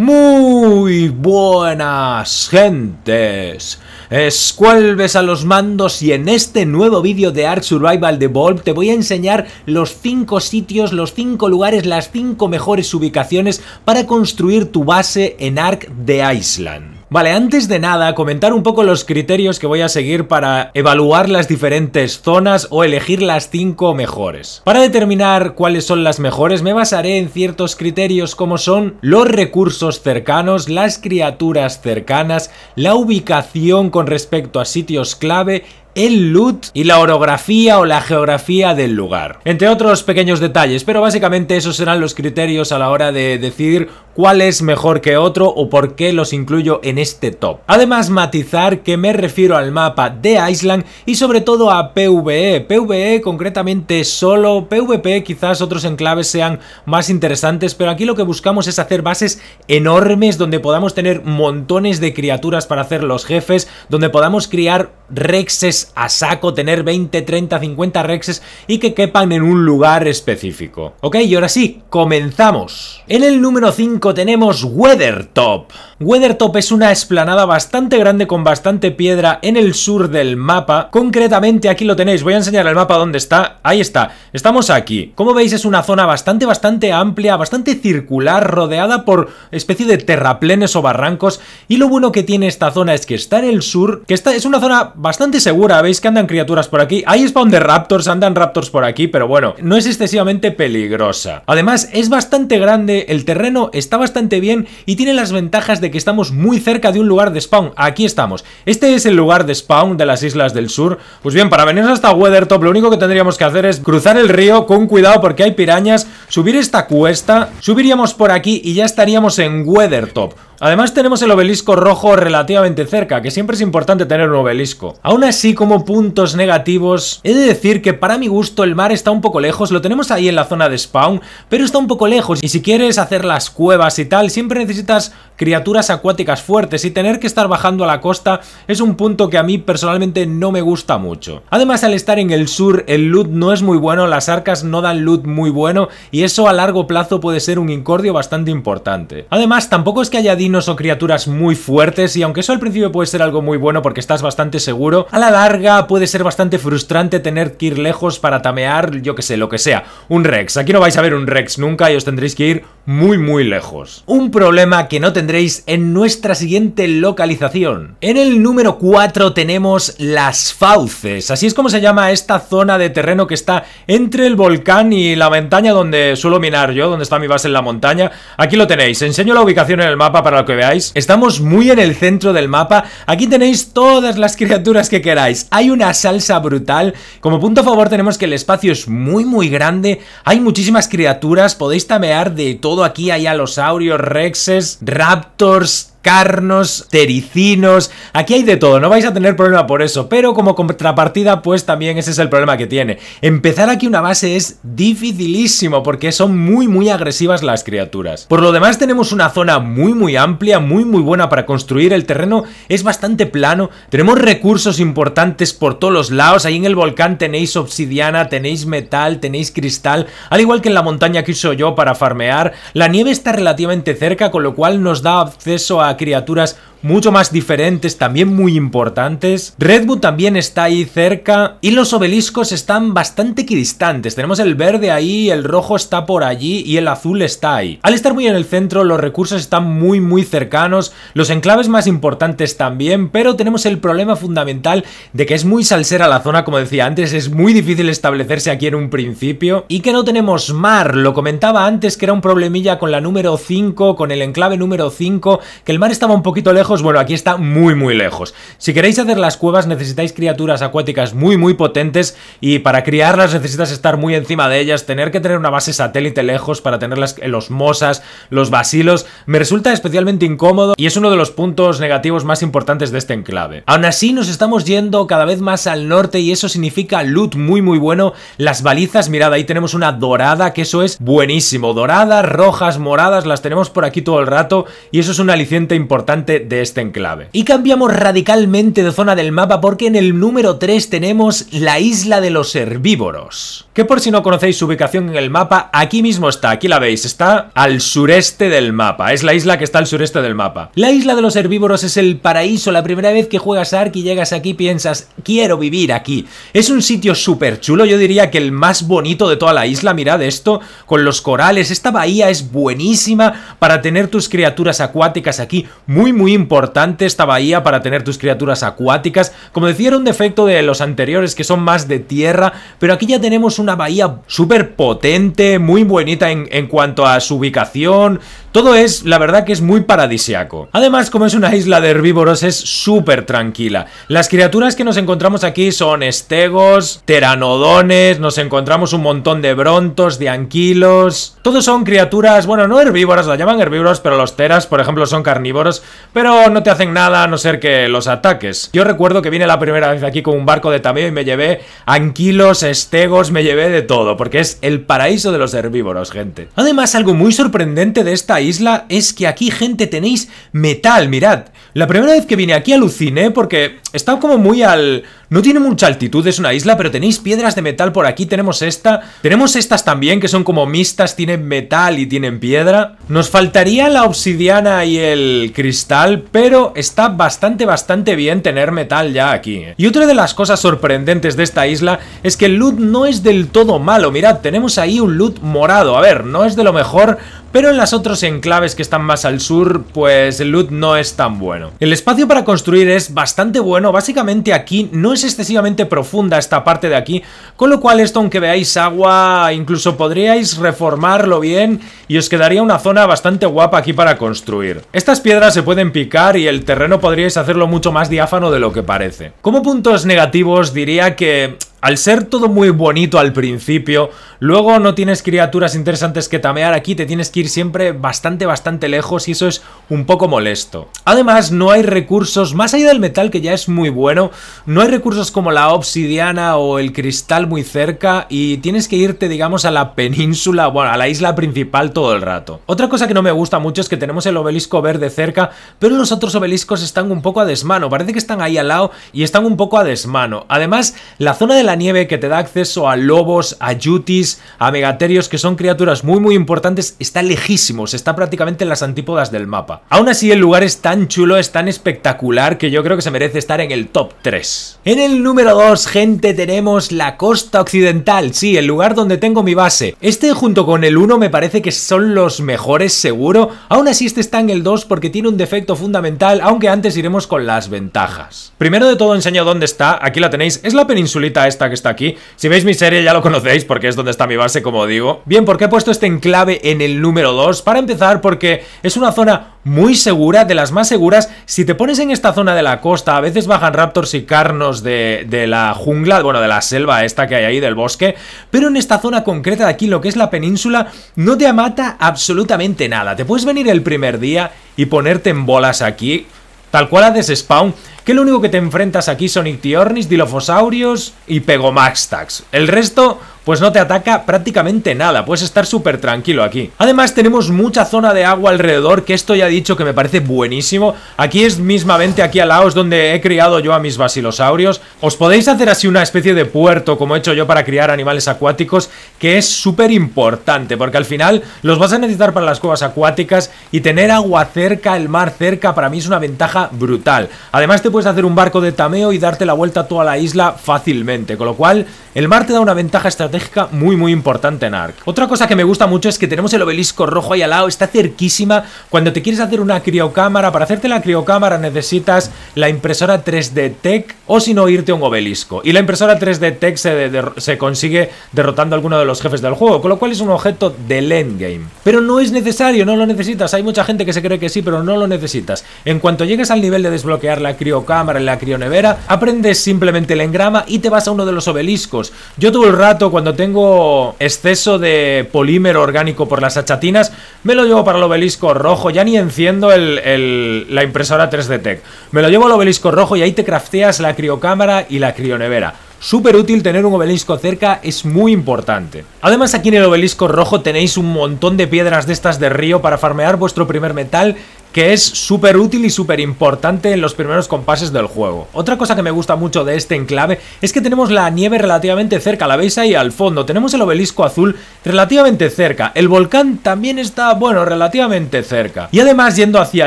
Muy buenas gentes, escuelves a los mandos y en este nuevo vídeo de Ark Survival de te voy a enseñar los 5 sitios, los 5 lugares, las 5 mejores ubicaciones para construir tu base en Ark de Island. Vale, antes de nada, comentar un poco los criterios que voy a seguir para evaluar las diferentes zonas o elegir las 5 mejores. Para determinar cuáles son las mejores, me basaré en ciertos criterios como son los recursos cercanos, las criaturas cercanas, la ubicación con respecto a sitios clave, el loot y la orografía o la geografía del lugar. Entre otros pequeños detalles, pero básicamente esos serán los criterios a la hora de decidir cuál es mejor que otro o por qué los incluyo en este top. Además matizar que me refiero al mapa de Island y sobre todo a PvE, PvE concretamente solo, PvP quizás otros enclaves sean más interesantes, pero aquí lo que buscamos es hacer bases enormes donde podamos tener montones de criaturas para hacer los jefes, donde podamos criar rexes a saco, tener 20, 30, 50 rexes y que quepan en un lugar específico. Ok, y ahora sí, comenzamos. En el número 5 tenemos Weathertop. Weathertop es una esplanada bastante grande con bastante piedra en el sur del mapa. Concretamente aquí lo tenéis, voy a enseñar el mapa donde está. Ahí está, estamos aquí. Como veis es una zona bastante, bastante amplia, bastante circular, rodeada por especie de terraplenes o barrancos. Y lo bueno que tiene esta zona es que está en el sur, que es una zona bastante segura. Veis que andan criaturas por aquí. Hay spawn de raptors, andan raptors por aquí, pero bueno, no es excesivamente peligrosa. Además es bastante grande, el terreno es está bastante bien y tiene las ventajas de que estamos muy cerca de un lugar de spawn. Aquí estamos. Este es el lugar de spawn de las Islas del Sur. Pues bien, para venirnos hasta Weathertop lo único que tendríamos que hacer es cruzar el río con cuidado porque hay pirañas, subir esta cuesta, subiríamos por aquí y ya estaríamos en Weathertop. Además tenemos el obelisco rojo relativamente cerca, que siempre es importante tener un obelisco. Aún así, como puntos negativos, he de decir que para mi gusto el mar está un poco lejos, lo tenemos ahí en la zona de spawn, pero está un poco lejos y si quieres hacer las cuevas y tal, siempre necesitas criaturas acuáticas fuertes y tener que estar bajando a la costa es un punto que a mí personalmente no me gusta mucho. Además al estar en el sur el loot no es muy bueno, las arcas no dan loot muy bueno y eso a largo plazo puede ser un incordio bastante importante. Además tampoco es que haya dinos o criaturas muy fuertes y aunque eso al principio puede ser algo muy bueno porque estás bastante seguro, a la larga puede ser bastante frustrante tener que ir lejos para tamear, yo que sé, lo que sea, un Rex. Aquí no vais a ver un Rex nunca y os tendréis que ir muy muy lejos. Un problema que no tendréis en nuestra siguiente localización. En el número 4 tenemos las fauces, así es como se llama esta zona de terreno que está entre el volcán y la montaña donde suelo minar yo, donde está mi base en la montaña. Aquí lo tenéis, enseño la ubicación en el mapa para que veáis. Estamos muy en el centro del mapa, aquí tenéis todas las criaturas que queráis. Hay una salsa brutal, como punto a favor tenemos que el espacio es muy muy grande, hay muchísimas criaturas, podéis tamear de todo aquí, hay alosaurios, rexes, Raps. Raptors carnos, tericinos, aquí hay de todo, no vais a tener problema por eso, pero como contrapartida pues también ese es el problema que tiene. Empezar aquí una base es dificilísimo porque son muy muy agresivas las criaturas. Por lo demás tenemos una zona muy muy amplia, muy muy buena para construir, el terreno es bastante plano, tenemos recursos importantes por todos los lados, ahí en el volcán tenéis obsidiana, tenéis metal, tenéis cristal, al igual que en la montaña que uso yo para farmear, la nieve está relativamente cerca con lo cual nos da acceso a criaturas mucho más diferentes, también muy importantes. Redwood también está ahí cerca y los obeliscos están bastante equidistantes. Tenemos el verde ahí, el rojo está por allí y el azul está ahí. Al estar muy en el centro, los recursos están muy muy cercanos, los enclaves más importantes también, pero tenemos el problema fundamental de que es muy salsera la zona, como decía antes, es muy difícil establecerse aquí en un principio y que no tenemos mar. Lo comentaba antes que era un problemilla con la número 5, con el enclave número 5, que el mar estaba un poquito lejos bueno, aquí está muy muy lejos. Si queréis hacer las cuevas necesitáis criaturas acuáticas muy muy potentes y para criarlas necesitas estar muy encima de ellas, tener que tener una base satélite lejos para tener los mosas, los basilos. Me resulta especialmente incómodo y es uno de los puntos negativos más importantes de este enclave. Aún así nos estamos yendo cada vez más al norte y eso significa loot muy muy bueno. Las balizas, mirad, ahí tenemos una dorada que eso es buenísimo. Doradas, rojas, moradas, las tenemos por aquí todo el rato y eso es un aliciente importante de este enclave. Y cambiamos radicalmente de zona del mapa porque en el número 3 tenemos la isla de los herbívoros. Que por si no conocéis su ubicación en el mapa, aquí mismo está, aquí la veis, está al sureste del mapa. Es la isla que está al sureste del mapa. La isla de los herbívoros es el paraíso. La primera vez que juegas a Ark y llegas aquí piensas, quiero vivir aquí. Es un sitio súper chulo, yo diría que el más bonito de toda la isla. Mirad esto, con los corales. Esta bahía es buenísima para tener tus criaturas acuáticas aquí. Muy, muy importante importante esta bahía para tener tus criaturas acuáticas. Como decía, era un defecto de los anteriores que son más de tierra, pero aquí ya tenemos una bahía súper potente, muy bonita en, cuanto a su ubicación. Todo es, la verdad que es muy paradisiaco. Además, como es una isla de herbívoros, es súper tranquila. Las criaturas que nos encontramos aquí son estegos, teranodones, nos encontramos un montón de brontos, de anquilos... Todos son criaturas, bueno, no herbívoras, la llaman herbívoros, pero los teras, por ejemplo, son carnívoros, pero no, te hacen nada a no ser que los ataques. Yo recuerdo que vine la primera vez aquí con un barco de tameo y me llevé anquilos, estegos, me llevé de todo, porque es el paraíso de los herbívoros, gente. Además, algo muy sorprendente de esta isla es que aquí, gente, tenéis metal, mirad. La primera vez que vine aquí aluciné porque está como muy al... No tiene mucha altitud, es una isla, pero tenéis piedras de metal por aquí, tenemos esta. Tenemos estas también, que son como mixtas, tienen metal y tienen piedra. Nos faltaría la obsidiana y el cristal, pero está bastante, bastante bien tener metal ya aquí. ¿eh? Y otra de las cosas sorprendentes de esta isla es que el loot no es del todo malo. Mirad, tenemos ahí un loot morado. A ver, no es de lo mejor, pero en las otras enclaves que están más al sur, pues el loot no es tan bueno. El espacio para construir es bastante bueno, básicamente aquí no es excesivamente profunda esta parte de aquí, con lo cual esto aunque veáis agua, incluso podríais reformarlo bien y os quedaría una zona bastante guapa aquí para construir. Estas piedras se pueden picar y el terreno podríais hacerlo mucho más diáfano de lo que parece. Como puntos negativos diría que al ser todo muy bonito al principio, luego no tienes criaturas interesantes que tamear aquí, te tienes que ir siempre bastante, bastante lejos y eso es un poco molesto. Además, no hay recursos, más allá del metal que ya es muy bueno, no hay recursos como la obsidiana o el cristal muy cerca y tienes que irte, digamos, a la península, bueno, a la isla principal todo el rato. Otra cosa que no me gusta mucho es que tenemos el obelisco verde cerca, pero los otros obeliscos están un poco a desmano, parece que están ahí al lado y están un poco a desmano. Además, la zona de la nieve que te da acceso a lobos, a yutis, a megaterios, que son criaturas muy muy importantes, está lejísimos, está prácticamente en las antípodas del mapa. Aún así el lugar es tan chulo, es tan espectacular, que yo creo que se merece estar en el top 3. En el número 2, gente, tenemos la costa occidental, sí, el lugar donde tengo mi base. Este junto con el 1 me parece que son los mejores seguro, aún así este está en el 2 porque tiene un defecto fundamental, aunque antes iremos con las ventajas. Primero de todo enseño dónde está, aquí la tenéis, es la peninsulita esta que está aquí. Si veis mi serie ya lo conocéis porque es donde está mi base, como digo. Bien, ¿por qué he puesto este enclave en el número 2? Para empezar, porque es una zona muy segura, de las más seguras. Si te pones en esta zona de la costa, a veces bajan raptors y carnos de, de la jungla, bueno, de la selva esta que hay ahí, del bosque. Pero en esta zona concreta de aquí, lo que es la península, no te mata absolutamente nada. Te puedes venir el primer día y ponerte en bolas aquí Tal cual haces spawn, que lo único que te enfrentas aquí son Ictiornis, Dilophosaurios y Pegomaxtax. El resto, pues no te ataca prácticamente nada, puedes estar súper tranquilo aquí. Además tenemos mucha zona de agua alrededor, que esto ya he dicho que me parece buenísimo. Aquí es mismamente aquí al lado es donde he criado yo a mis basilosaurios. Os podéis hacer así una especie de puerto, como he hecho yo para criar animales acuáticos, que es súper importante, porque al final los vas a necesitar para las cuevas acuáticas y tener agua cerca, el mar cerca, para mí es una ventaja brutal. Además te puedes hacer un barco de tameo y darte la vuelta a toda la isla fácilmente, con lo cual el mar te da una ventaja estratégica muy muy importante en Ark. Otra cosa que me gusta mucho es que tenemos el obelisco rojo ahí al lado, está cerquísima. Cuando te quieres hacer una criocámara, para hacerte la criocámara necesitas la impresora 3D Tech o si no irte a un obelisco. Y la impresora 3D Tech se, se consigue derrotando a alguno de los jefes del juego, con lo cual es un objeto del endgame. Pero no es necesario, no lo necesitas. Hay mucha gente que se cree que sí, pero no lo necesitas. En cuanto llegues al nivel de desbloquear la criocámara en la crionevera, aprendes simplemente el engrama y te vas a uno de los obeliscos. Yo tuve el rato cuando cuando tengo exceso de polímero orgánico por las achatinas, me lo llevo para el obelisco rojo. Ya ni enciendo la impresora 3D Tech. Me lo llevo al obelisco rojo y ahí te crafteas la criocámara y la crionevera. Súper útil tener un obelisco cerca, es muy importante. Además aquí en el obelisco rojo tenéis un montón de piedras de estas de río para farmear vuestro primer metal que es súper útil y súper importante en los primeros compases del juego. Otra cosa que me gusta mucho de este enclave es que tenemos la nieve relativamente cerca, la veis ahí al fondo, tenemos el obelisco azul relativamente cerca, el volcán también está, bueno, relativamente cerca. Y además yendo hacia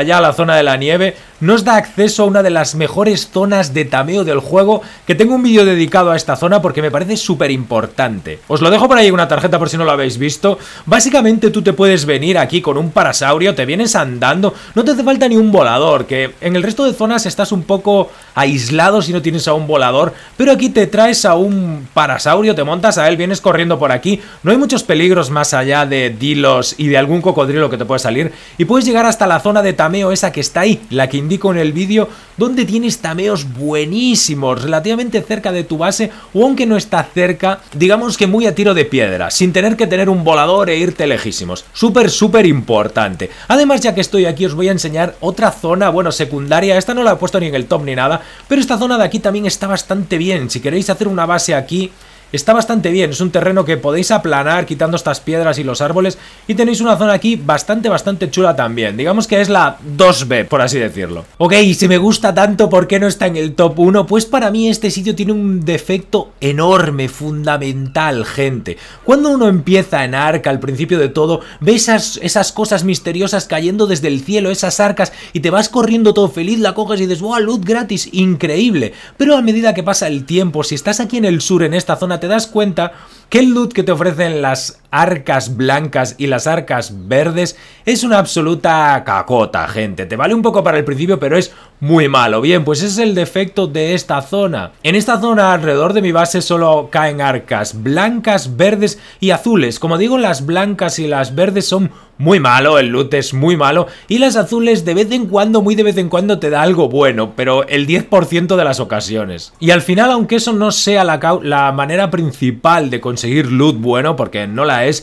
allá a la zona de la nieve, nos da acceso a una de las mejores zonas de tameo del juego, que tengo un vídeo dedicado a esta zona porque me parece súper importante. Os lo dejo por ahí en una tarjeta por si no lo habéis visto. Básicamente tú te puedes venir aquí con un parasaurio, te vienes andando, no te hace falta ni un volador, que en el resto de zonas estás un poco aislado si no tienes a un volador, pero aquí te traes a un parasaurio, te montas a él, vienes corriendo por aquí, no hay muchos peligros más allá de dilos y de algún cocodrilo que te pueda salir, y puedes llegar hasta la zona de tameo esa que está ahí, la que con en el vídeo, donde tienes tameos buenísimos, relativamente cerca de tu base, o aunque no está cerca, digamos que muy a tiro de piedra, sin tener que tener un volador e irte lejísimos. Súper, súper importante. Además, ya que estoy aquí, os voy a enseñar otra zona, bueno, secundaria, esta no la he puesto ni en el top ni nada, pero esta zona de aquí también está bastante bien, si queréis hacer una base aquí Está bastante bien, es un terreno que podéis aplanar quitando estas piedras y los árboles y tenéis una zona aquí bastante, bastante chula también. Digamos que es la 2B, por así decirlo. Ok, si me gusta tanto, ¿por qué no está en el top 1? Pues para mí este sitio tiene un defecto enorme, fundamental, gente. Cuando uno empieza en Arca al principio de todo, ve esas, esas cosas misteriosas cayendo desde el cielo, esas arcas, y te vas corriendo todo feliz, la coges y dices, wow, luz gratis, increíble. Pero a medida que pasa el tiempo, si estás aquí en el sur, en esta zona, te das cuenta que el loot que te ofrecen las arcas blancas y las arcas verdes es una absoluta cacota, gente. Te vale un poco para el principio, pero es muy malo. Bien, pues es el defecto de esta zona. En esta zona alrededor de mi base solo caen arcas blancas, verdes y azules. Como digo, las blancas y las verdes son muy malo, el loot es muy malo y las azules de vez en cuando, muy de vez en cuando te da algo bueno, pero el 10% de las ocasiones. Y al final, aunque eso no sea la, la manera principal de conseguir loot bueno, porque no la guys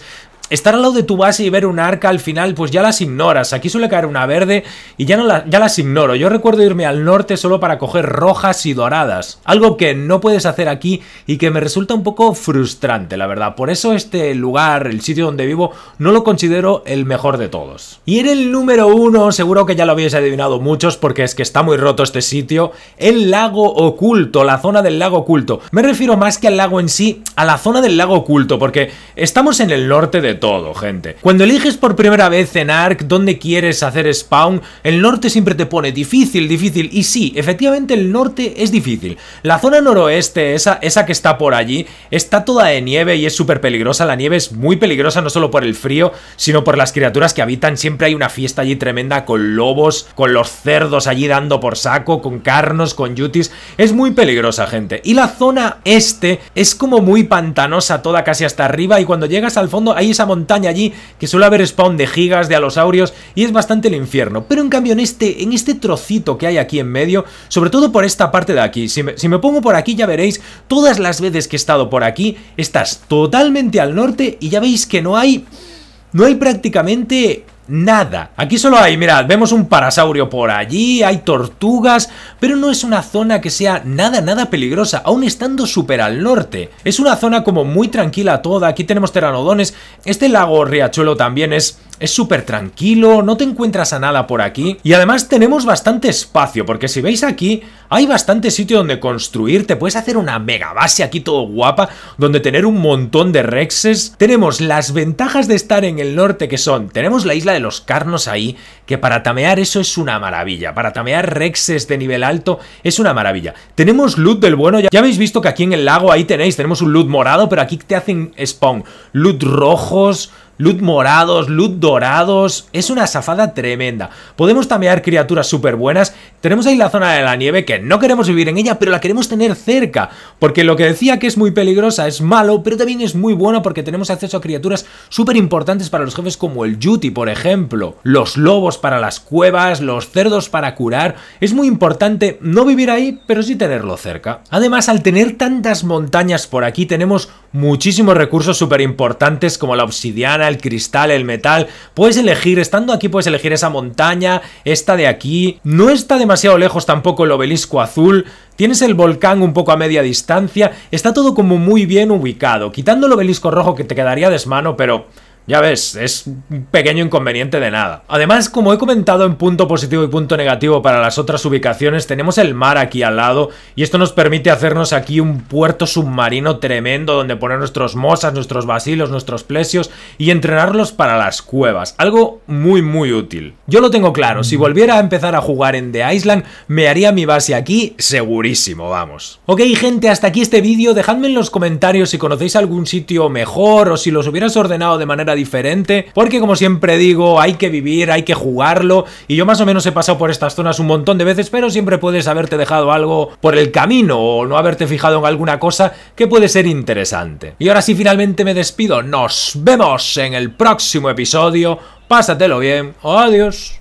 estar al lado de tu base y ver un arca al final, pues ya las ignoras. Aquí suele caer una verde y ya, no ya las ignoro. Yo recuerdo irme al norte solo para coger rojas y doradas. Algo que no puedes hacer aquí y que me resulta un poco frustrante, la verdad. Por eso este lugar, el sitio donde vivo, no lo considero el mejor de todos. Y en el número uno, seguro que ya lo habéis adivinado muchos porque es que está muy roto este sitio, el lago oculto, la zona del lago oculto. Me refiero más que al lago en sí, a la zona del lago oculto, porque estamos en el norte de todo, gente. Cuando eliges por primera vez en ARK dónde quieres hacer spawn, el norte siempre te pone difícil, difícil, y sí, efectivamente el norte es difícil. La zona noroeste, esa, esa que está por allí, está toda de nieve y es súper peligrosa. La nieve es muy peligrosa no solo por el frío, sino por las criaturas que habitan. Siempre hay una fiesta allí tremenda con lobos, con los cerdos allí dando por saco, con carnos, con yutis. Es muy peligrosa, gente. Y la zona este es como muy pantanosa toda, casi hasta arriba, y cuando llegas al fondo hay esa montaña allí que suele haber spawn de gigas, de alosaurios y es bastante el infierno. Pero en cambio en este, en este trocito que hay aquí en medio, sobre todo por esta parte de aquí, si me, si me pongo por aquí ya veréis todas las veces que he estado por aquí, estás totalmente al norte y ya veis que no hay... No hay prácticamente nada. Aquí solo hay, mirad, vemos un parasaurio por allí, hay tortugas, pero no es una zona que sea nada, nada peligrosa, aún estando súper al norte. Es una zona como muy tranquila toda, aquí tenemos teranodones, este lago riachuelo también es es súper tranquilo, no te encuentras a nada por aquí. Y además tenemos bastante espacio, porque si veis aquí, hay bastante sitio donde construir. Te puedes hacer una mega base aquí todo guapa, donde tener un montón de rexes. Tenemos las ventajas de estar en el norte, que son, tenemos la isla de los carnos ahí, que para tamear eso es una maravilla. Para tamear rexes de nivel alto es una maravilla. Tenemos loot del bueno, ya, ya habéis visto que aquí en el lago ahí tenéis, tenemos un loot morado, pero aquí te hacen spawn loot rojos, loot morados, luz dorados. Es una safada tremenda. Podemos tamear criaturas súper buenas. Tenemos ahí la zona de la nieve que no queremos vivir en ella, pero la queremos tener cerca. Porque lo que decía que es muy peligrosa es malo, pero también es muy bueno porque tenemos acceso a criaturas súper importantes para los jefes como el Yuti, por ejemplo. Los lobos para las cuevas, los cerdos para curar. Es muy importante no vivir ahí, pero sí tenerlo cerca. Además, al tener tantas montañas por aquí, tenemos muchísimos recursos súper importantes como la obsidiana, el cristal, el metal. Puedes elegir, estando aquí puedes elegir esa montaña, esta de aquí. No está demasiado lejos tampoco el obelisco azul. Tienes el volcán un poco a media distancia. Está todo como muy bien ubicado. Quitando el obelisco rojo que te quedaría desmano, pero... Ya ves, es un pequeño inconveniente de nada. Además, como he comentado en punto positivo y punto negativo para las otras ubicaciones, tenemos el mar aquí al lado y esto nos permite hacernos aquí un puerto submarino tremendo donde poner nuestros mosas, nuestros basilos, nuestros plesios y entrenarlos para las cuevas. Algo muy, muy útil. Yo lo tengo claro, si volviera a empezar a jugar en The Island, me haría mi base aquí segurísimo, vamos. Ok, gente, hasta aquí este vídeo. Dejadme en los comentarios si conocéis algún sitio mejor o si los hubieras ordenado de manera diferente, porque como siempre digo, hay que vivir, hay que jugarlo, y yo más o menos he pasado por estas zonas un montón de veces, pero siempre puedes haberte dejado algo por el camino o no haberte fijado en alguna cosa que puede ser interesante. Y ahora sí, finalmente me despido, nos vemos en el próximo episodio, pásatelo bien, adiós.